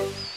Thank you.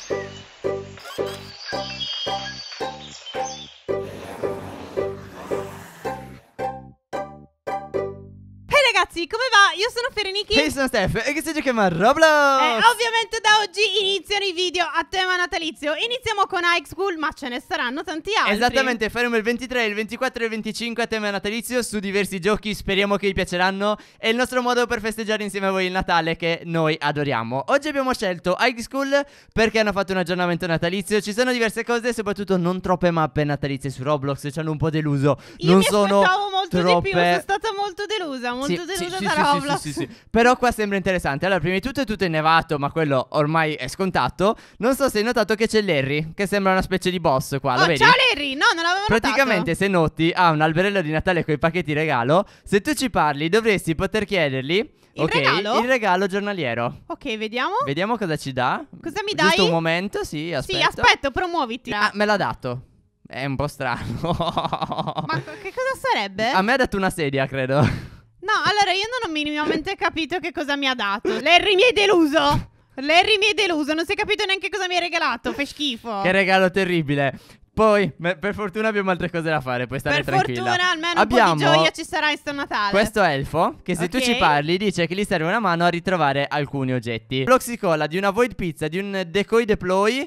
ragazzi, come va? Io sono Ferenichi. E io sono Steph. E che si chiama Roblox. E eh, ovviamente da oggi iniziano i video a tema natalizio. Iniziamo con High School, ma ce ne saranno tanti altri. Esattamente, faremo il 23, il 24 e il 25 a tema natalizio su diversi giochi. Speriamo che vi piaceranno. È il nostro modo per festeggiare insieme a voi il Natale che noi adoriamo. Oggi abbiamo scelto High School perché hanno fatto un aggiornamento natalizio. Ci sono diverse cose, soprattutto non troppe mappe natalizie su Roblox. Ci hanno un po' deluso. Io non sono molto troppe... di più, sono stata molto delusa, molto sì, delusa sì, sì, tarovla. Sì, sì, sì, sì, Però qua sembra interessante. Allora, prima di tutto è tutto innevato, ma quello ormai è scontato. Non so se hai notato che c'è Larry, che sembra una specie di boss qua. Lo oh, vedi? Ciao Larry! No, non l'avevo Praticamente, notato. se noti, ha un alberello di Natale con i pacchetti regalo. Se tu ci parli, dovresti poter chiedergli. Il, okay, regalo? il regalo? giornaliero. Ok, vediamo. Vediamo cosa ci dà. Cosa mi dai? Giusto un momento, sì, aspetta. Sì, aspetto, promuoviti. Ah, me l'ha dato. È un po' strano. Ma che cosa sarebbe? A me ha dato una sedia, credo. No, allora io non ho minimamente capito che cosa mi ha dato. Larry mi è deluso. Larry mi è deluso, non si è capito neanche cosa mi ha regalato, fai schifo. Che regalo terribile. Poi, per fortuna abbiamo altre cose da fare, puoi stare per tranquilla. Per fortuna, almeno abbiamo... un po' di gioia ci sarà in sto Natale. Questo elfo, che se okay. tu ci parli, dice che gli serve una mano a ritrovare alcuni oggetti. L'oxicola di una void pizza, di un decoy deploy...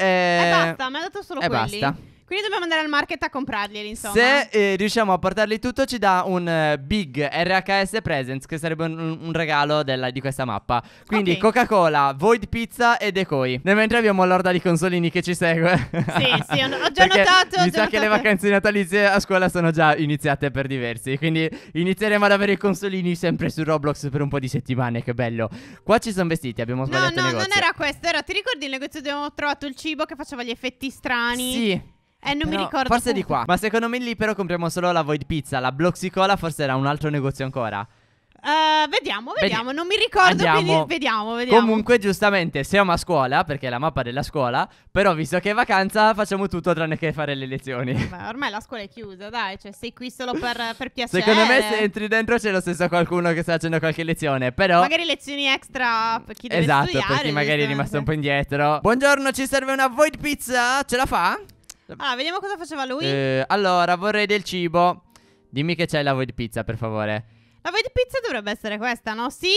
E, eh, e basta, mi ha dato solo e quelli. E basta. Quindi dobbiamo andare al market a comprarglieli, insomma. Se eh, riusciamo a portarli tutto, ci dà un eh, Big RHS Presents, che sarebbe un, un regalo della, di questa mappa. Quindi okay. Coca-Cola, Void Pizza e Decoy. Nel mentre abbiamo l'orda di consolini che ci segue. Sì, sì, ho, ho già notato. mi già sa notato. che le vacanze natalizie a scuola sono già iniziate per diversi. Quindi inizieremo ad avere i consolini sempre su Roblox per un po' di settimane. Che bello. Qua ci sono vestiti, abbiamo sbagliato. No, no, non era questo. Era, ti ricordi il negozio dove abbiamo trovato il cibo che faceva gli effetti strani? Sì. Eh, non però, mi ricordo. Forse comunque. di qua. Ma secondo me lì però compriamo solo la Void Pizza. La Bloxicola forse era un altro negozio ancora. Uh, eh, vediamo, vediamo, Vedi non mi ricordo, quindi vediamo, vediamo. Comunque, giustamente, siamo a scuola, perché è la mappa della scuola, però visto che è vacanza facciamo tutto tranne che fare le lezioni. Beh, ormai la scuola è chiusa, dai, cioè sei qui solo per, per piacere. Secondo me se entri dentro c'è lo stesso qualcuno che sta facendo qualche lezione, però... Magari lezioni extra per chi deve esatto, studiare. Esatto, per chi magari è rimasto un po' indietro. Buongiorno, ci serve una void pizza? Ce la fa? Ah, vediamo cosa faceva lui. Eh, allora, vorrei del cibo. Dimmi che c'è la void pizza, per favore. La void pizza dovrebbe essere questa, no? Sì?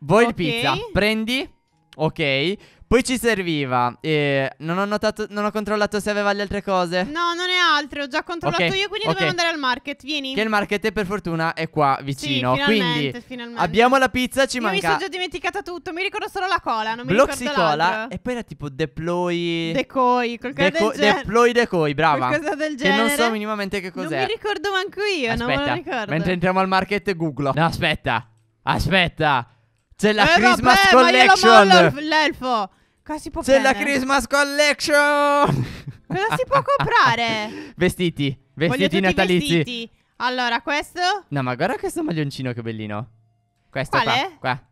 Void okay. pizza, prendi. Ok. Poi ci serviva. E non, ho notato, non ho controllato se aveva le altre cose. No, non è altre. Ho già controllato okay, io. Quindi okay. dobbiamo andare al market. Vieni. Che il market, per fortuna, è qua vicino. Sì, quindi finalmente. abbiamo la pizza. Ci io manca. Mi sono già dimenticata tutto. Mi ricordo solo la cola. Non mi ricordo ricordo cola. E poi era tipo deploy. Decoy. Qualcosa deco- del genere. Deploy decoy. Brava. Qualcosa del genere. Che non so minimamente che cos'è. Non mi ricordo manco io. Aspetta, non me lo ricordo. Mentre entriamo al market, Google. No, aspetta. Aspetta. C'è la eh, Christmas vabbè, Collection. L'elfo. Cosa si può C'è la Christmas Collection! Cosa si può comprare? Vestiti, vestiti tutti natalizi. vestiti. Allora, questo? No, ma guarda questo maglioncino che bellino. Questo Quale? qua, qua.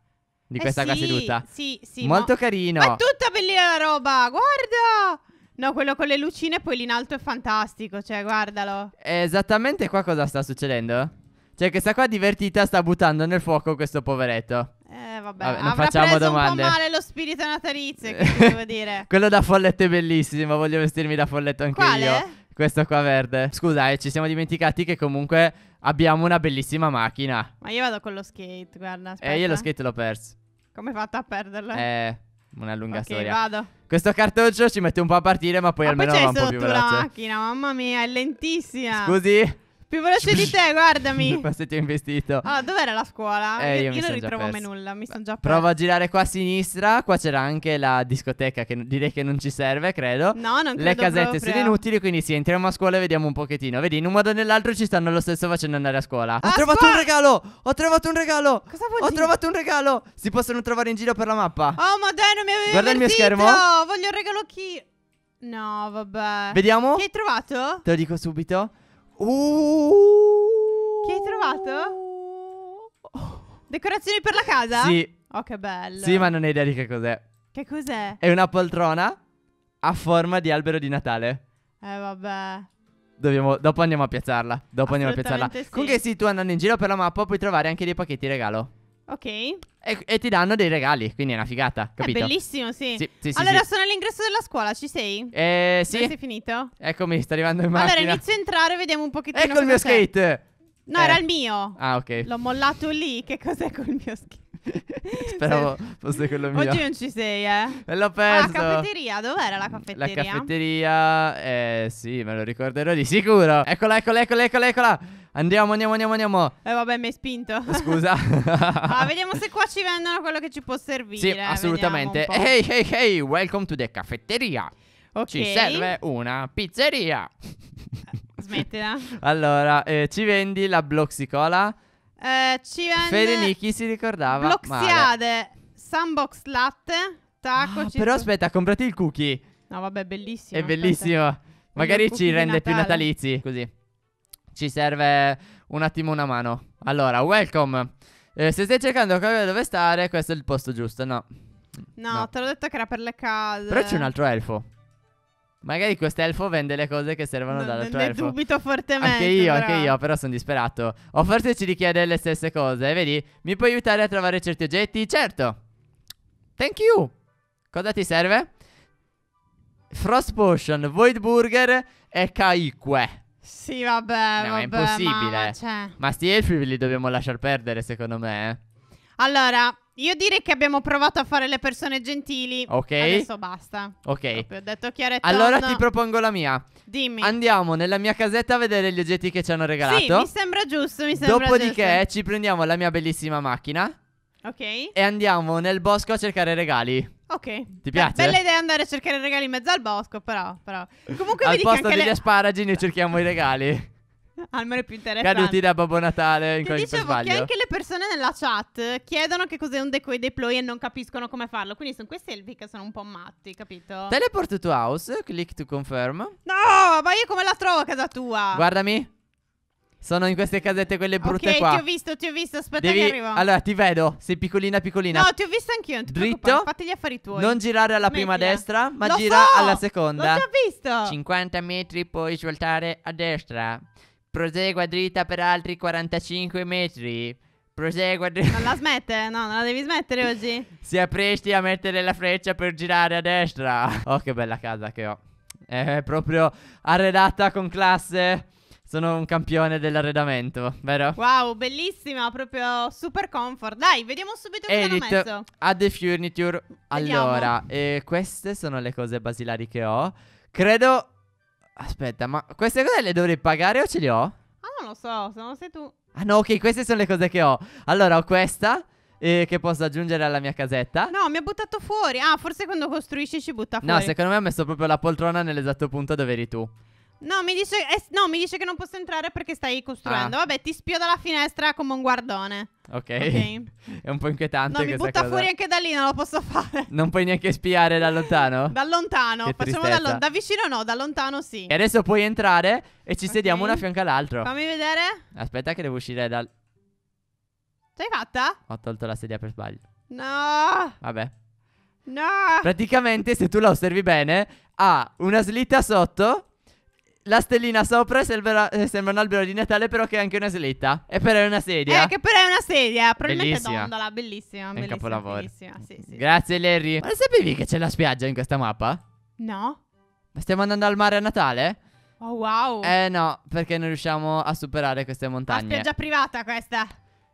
Di Eh, questa qua sì, seduta. Sì, sì. Molto ma- carino. Ma è tutta bellina la roba, guarda! No, quello con le lucine poi lì in alto è fantastico, cioè, guardalo. È eh, esattamente qua cosa sta succedendo? Cioè questa qua divertita sta buttando nel fuoco questo poveretto. Eh, vabbè, vabbè non facciamo domande. un po' male lo spirito natalizio, che devo dire. Quello da folletto è bellissimo, voglio vestirmi da folletto anche Quale? io. Questo qua verde. Scusa, eh, ci siamo dimenticati che comunque abbiamo una bellissima macchina. Ma io vado con lo skate, guarda, aspetta. Eh, io lo skate l'ho perso. Come hai fatto a perderlo? Eh, una lunga okay, storia. vado. Questo cartoccio ci mette un po' a partire, ma poi ma almeno va un po' più veloce. Ma poi c'è solo tu la macchina, mamma mia, è lentissima. Scusi? Più veloce di te, guardami. Questo ti ho investito. Ah, dov'era la scuola? Eh, io, io mi non ritrovo mai nulla, mi sono già perso. Provo a girare qua a sinistra, qua c'era anche la discoteca che direi che non ci serve, credo. No, non credo Le casette proprio. sono inutili, quindi sì, entriamo a scuola e vediamo un pochettino. Vedi, in un modo o nell'altro ci stanno lo stesso facendo andare a scuola. A ho trovato scuola? un regalo! Ho trovato un regalo! Cosa vuol Ho dire? trovato un regalo! Si possono trovare in giro per la mappa. Oh, ma dai, non mi avevi Guarda il mio schermo. No, voglio un regalo chi... No, vabbè. Vediamo. Che hai trovato? Te lo dico subito. Uh. Che hai trovato? Decorazioni per la casa? Sì. Oh, che bello. Sì, ma non hai idea di che cos'è. Che cos'è? È una poltrona a forma di albero di Natale. Eh, vabbè. Dobbiamo, dopo andiamo a piazzarla. Dopo andiamo a piazzarla. Sì. Comunque, sì, tu andando in giro per la mappa puoi trovare anche dei pacchetti regalo. Ok. E, e, ti danno dei regali, quindi è una figata, capito? È bellissimo, sì. sì, sì, sì allora, sono all'ingresso della scuola, ci sei? Eh, sì. Dove sei finito? Eccomi, sta arrivando in macchina. Allora, inizio a entrare, vediamo un pochettino Ecco il mio sei. skate! No, eh. era il mio. Ah, ok. L'ho mollato lì, che cos'è col mio skate? Speravo fosse quello mio. Oggi non ci sei, eh? eh l'ho perso. Ah, la caffetteria, dov'era la caffetteria? La caffetteria, eh sì, me lo ricorderò di sicuro. Eccola, eccola, eccola, eccola, eccola. Andiamo, andiamo, andiamo, andiamo. Eh vabbè, mi hai spinto. Eh, scusa. ah, vediamo se qua ci vendono quello che ci può servire. Sì, assolutamente. Hey, hey, hey, welcome to the caffetteria. Ok. Ci serve una pizzeria. Smettila. allora, eh, ci vendi la Bloxicola? Eh, ci vendi... Federiki si ricordava Bloxiade, male. Sandbox Latte, Taco... Ah, però aspetta, comprati il cookie. No, vabbè, bellissimo. È bellissimo. Magari ci rende più natalizi, così ci serve un attimo una mano. Allora, welcome. Eh, se stai cercando di capire dove stare, questo è il posto giusto, no? No, no. te l'ho detto che era per le case. Però c'è un altro elfo. Magari quest'elfo vende le cose che servono no, dall'altro elfo. Ne dubito fortemente. Anche io, però. anche io, però sono disperato. O forse ci richiede le stesse cose. Vedi, mi puoi aiutare a trovare certi oggetti? Certo. Thank you. Cosa ti serve? Frost Potion, Void Burger e Kaique sì, vabbè, no, vabbè, è impossibile. Ma, cioè... ma sti elfi li dobbiamo lasciar perdere, secondo me. Eh. Allora, io direi che abbiamo provato a fare le persone gentili. Ok. Adesso basta. Ok. ho detto chiaro e tondo. Allora ti propongo la mia. Dimmi. Andiamo nella mia casetta a vedere gli oggetti che ci hanno regalato. Sì, mi sembra giusto, mi sembra Dopodiché giusto. ci prendiamo la mia bellissima macchina. Ok. E andiamo nel bosco a cercare regali. Ok. Ti piace? bella idea andare a cercare i regali in mezzo al bosco, però. però. Comunque Al vedi che posto anche degli le- asparagi noi cerchiamo i regali. Almeno è più interessante. Caduti da Babbo Natale in Ti quel per dicevo che anche le persone nella chat chiedono che cos'è un decoy deploy e non capiscono come farlo. Quindi sono questi elvi che sono un po' matti, capito? Teleport to house, click to confirm. No, ma io come la trovo a casa tua? Guardami. Sono in queste casette quelle brutte okay, qua. Ok, ti ho visto, ti ho visto. Aspetta Devi... che arrivo. Allora, ti vedo. Sei piccolina, piccolina. No, ti ho visto anch'io. Dritto. Fate gli affari tuoi. Non girare alla Mettila. prima destra, ma Lo gira so! alla seconda. L'ho già visto. 50 metri, puoi svoltare a destra. Prosegua dritta per altri 45 metri. Prosegua dritta. Non la smette? No, non la devi smettere oggi. si appresti a mettere la freccia per girare a destra. Oh, che bella casa che ho. È proprio arredata con classe. Sono un campione dell'arredamento, vero? Wow, bellissima, proprio super comfort. Dai, vediamo subito cosa hanno messo. Add the furniture. Vediamo. Allora, eh, queste sono le cose basilari che ho. Credo... Aspetta, ma queste cose le dovrei pagare o ce le ho? Ah, non lo so, se non sei tu. Ah no, ok, queste sono le cose che ho. Allora, ho questa eh, che posso aggiungere alla mia casetta. No, mi ha buttato fuori. Ah, forse quando costruisci ci butta fuori. No, secondo me ha messo proprio la poltrona nell'esatto punto dove eri tu. No mi, dice, eh, no, mi dice che non posso entrare perché stai costruendo. Ah. Vabbè, ti spio dalla finestra come un guardone. Ok. okay. È un po' inquietante. No, mi butta cosa. fuori anche da lì, non lo posso fare. Non puoi neanche spiare da lontano? da lontano, che facciamo da, da, vicino no, da lontano sì. E adesso puoi entrare e ci okay. sediamo una a fianco all'altro. Fammi vedere. Aspetta che devo uscire dal... L'hai fatta? Ho tolto la sedia per sbaglio. No. Vabbè. No. Praticamente se tu la osservi bene, ha una slitta sotto la stellina sopra sembra, eh, sembra, un albero di Natale, però che è anche una slitta. E però è una sedia. Eh, che però è una sedia. Probabilmente bellissima. dondola, bellissima. È bellissima, capolavoro. Bellissima. Sì, sì, Grazie, Larry. Ma lo sapevi che c'è la spiaggia in questa mappa? No. Ma stiamo andando al mare a Natale? Oh, wow. Eh, no, perché non riusciamo a superare queste montagne. Una spiaggia privata questa.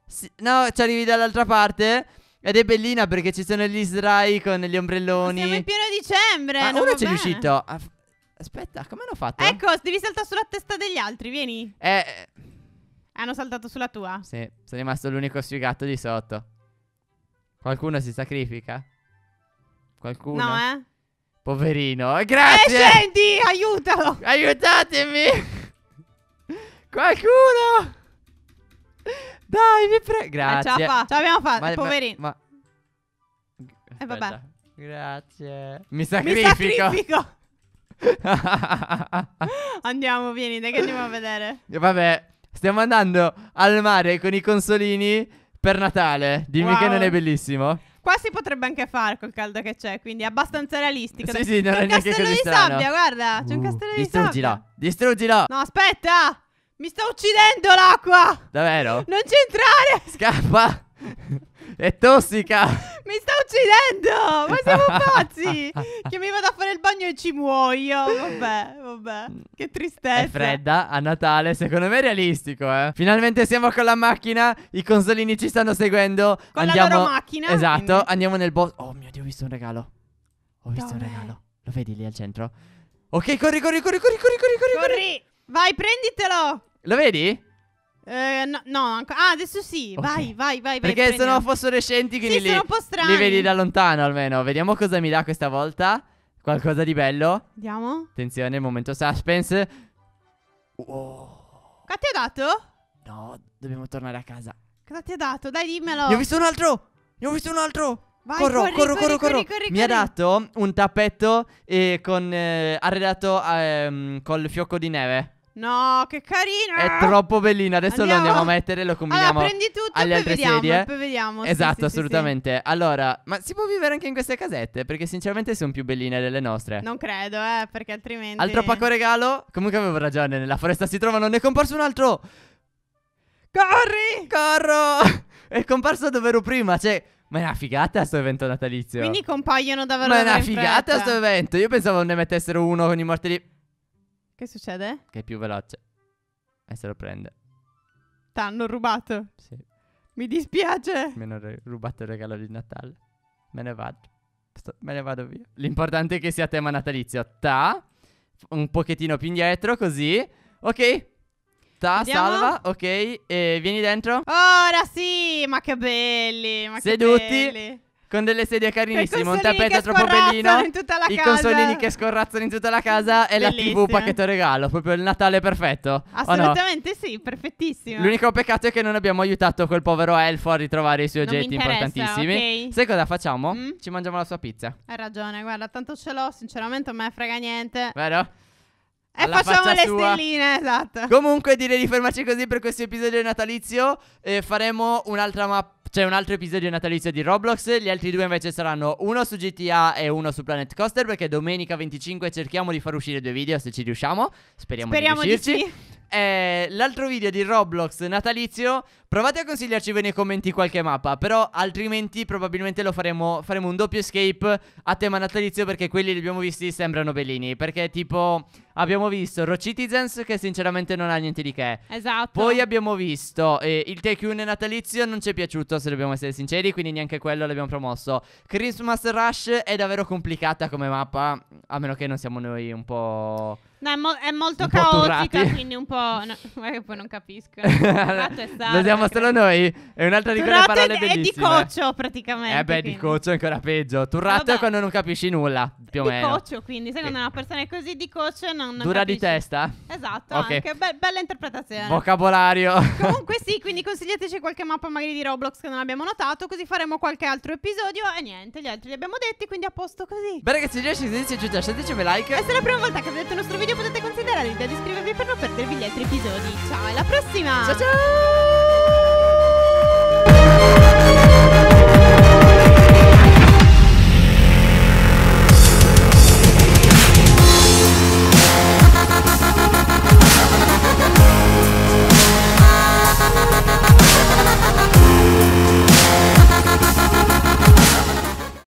Sì, no, ci arrivi dall'altra parte. Ed è bellina perché ci sono gli sdrai con gli ombrelloni. Ma siamo in pieno dicembre. Ma uno è riuscito. Aspetta, come hanno fatto? Ecco, devi saltare sulla testa degli altri, vieni. Eh. eh. Hanno saltato sulla tua? Sì, sono rimasto l'unico sfigato di sotto. Qualcuno si sacrifica? Qualcuno? No, eh. Poverino, eh, grazie! Eh, scendi, aiutalo! Aiutatemi! Qualcuno! Dai, mi prego! Grazie! Eh, ce la, ce l'abbiamo fatta, poverino! Ma... ma... Eh, vabbè. Grazie. Mi sacrifico. Mi sacrifico. andiamo, vieni, dai che andiamo a vedere. Eh, vabbè, stiamo andando al mare con i consolini per Natale. Dimmi wow. che non è bellissimo. Qua si potrebbe anche fare col caldo che c'è, quindi è abbastanza realistico. Sì, sì, non c'è un castello di sabbia, guarda, c'è un uh, castello di sabbia. Distruggila, distruggila. No, aspetta! Mi sta uccidendo l'acqua! Davvero? Non c'entrare! Scappa! È tossica! Mi sta uccidendo! Ma siamo pazzi! che mi vado a fare il bagno e ci muoio! Vabbè, vabbè. Che tristezza. È fredda a Natale, secondo me è realistico, eh. Finalmente siamo con la macchina, i consolini ci stanno seguendo. Con andiamo... la loro macchina. Esatto, quindi. andiamo nel boss. Oh mio Dio, ho visto un regalo. Ho visto Dove? un regalo. Lo vedi lì al centro? Ok, corri, corri, corri, corri, corri, corri, corri. Corri! Vai, prenditelo! Lo vedi? Eh, no, no anco- ah, adesso sì. Okay. Vai, vai, vai. Perché vai, se no fossero scenti, quindi sì, li, sono un po' strani. li vedi da lontano almeno. Vediamo cosa mi dà questa volta. Qualcosa di bello. Andiamo. Attenzione, momento suspense. Oh. Cosa ti ha dato? No, dobbiamo tornare a casa. Cosa ti ha dato? Dai, dimmelo. Ne ho visto un altro. Ne ho visto un altro. Vai, corro, corri, corro, corri, corro, corri, corri, Mi ha dato un tappetto eh, con, eh, arredato ehm, col fiocco di neve. No, che carina! È eh. troppo bellina. Adesso andiamo. lo andiamo a mettere e lo combiniamo allora, prendi tutto alle altre vediamo, sedie. Poi vediamo. Esatto, sì, assolutamente. Sì, allora, ma si può vivere anche in queste casette? Perché sinceramente sono più belline delle nostre. Non credo, eh, perché altrimenti. Altro pacco regalo? Comunque avevo ragione. Nella foresta si trovano. Ne è comparso un altro. Corri! Corro! è comparso dove ero prima. Cioè. Ma è una figata sto evento natalizio. Quindi compaiono davvero. Ma è una figata sto evento. Io pensavo ne mettessero uno con i morti lì. Che succede? Che è più veloce. E se lo prende. T'hanno rubato. Sì. Mi dispiace. Mi hanno re- rubato il regalo di Natale. Me ne vado. Sto- me ne vado via. L'importante è che sia tema natalizio. Ta. Un pochettino più indietro, così. Ok. Ta, Andiamo. salva. Ok. E vieni dentro. Ora sì. Ma che belli. Ma Seduti. che belli con delle sedie carinissime, un tappeto troppo bellino, i casa. consolini che scorrazzano in tutta la casa e Bellissimo. la TV pacchetto regalo, proprio il Natale perfetto. Assolutamente no? sì, perfettissimo. L'unico peccato è che non abbiamo aiutato quel povero elfo a ritrovare i suoi non oggetti importantissimi. Okay. Sai cosa facciamo? Mm? Ci mangiamo la sua pizza. Hai ragione, guarda, tanto ce l'ho, sinceramente non me frega niente. Vero? E facciamo le sua. stelline, esatto. Comunque direi di fermarci così per questo episodio natalizio. Eh, faremo un'altra mappa. C'è cioè un altro episodio natalizio di Roblox. Gli altri due invece saranno uno su GTA e uno su Planet Coaster. Perché domenica 25 cerchiamo di far uscire due video se ci riusciamo. Speriamo, Speriamo di riuscirci. Di sì è l'altro video di Roblox natalizio. Provate a consigliarci voi nei commenti qualche mappa. Però altrimenti probabilmente lo faremo. Faremo un doppio escape a tema natalizio. Perché quelli li abbiamo visti sembrano bellini. Perché tipo abbiamo visto Rocitizens che sinceramente non ha niente di che. Esatto. Poi abbiamo visto eh, il Tekken natalizio. Non ci è piaciuto se dobbiamo essere sinceri. Quindi neanche quello l'abbiamo promosso. Christmas Rush è davvero complicata come mappa. A meno che non siamo noi un po'. No, è, mo- è molto caotica, quindi un po'. No, guarda che poi non capisco. Lo siamo solo noi. È un'altra di quelle Turrato parole è, bellissime. È di coccio praticamente. Eh beh, quindi. di coccio è ancora peggio. Turrato Vabbè. è quando non capisci nulla, più o di meno. Di coccio, quindi, secondo una persona è così di coccio non. Dura capisci. di testa? Esatto, okay. anche Be- bella interpretazione. Vocabolario. Comunque sì, quindi consigliateci qualche mappa magari di Roblox che non abbiamo notato, così faremo qualche altro episodio e niente, gli altri li abbiamo detti, quindi a posto così. Bene, ragazzi, se vi piace, se vi piace, lasciateci un like. E se è la prima volta che vedete il nostro video di iscrivervi per non perdervi gli altri episodi. Ciao, alla prossima! Ciao ciao!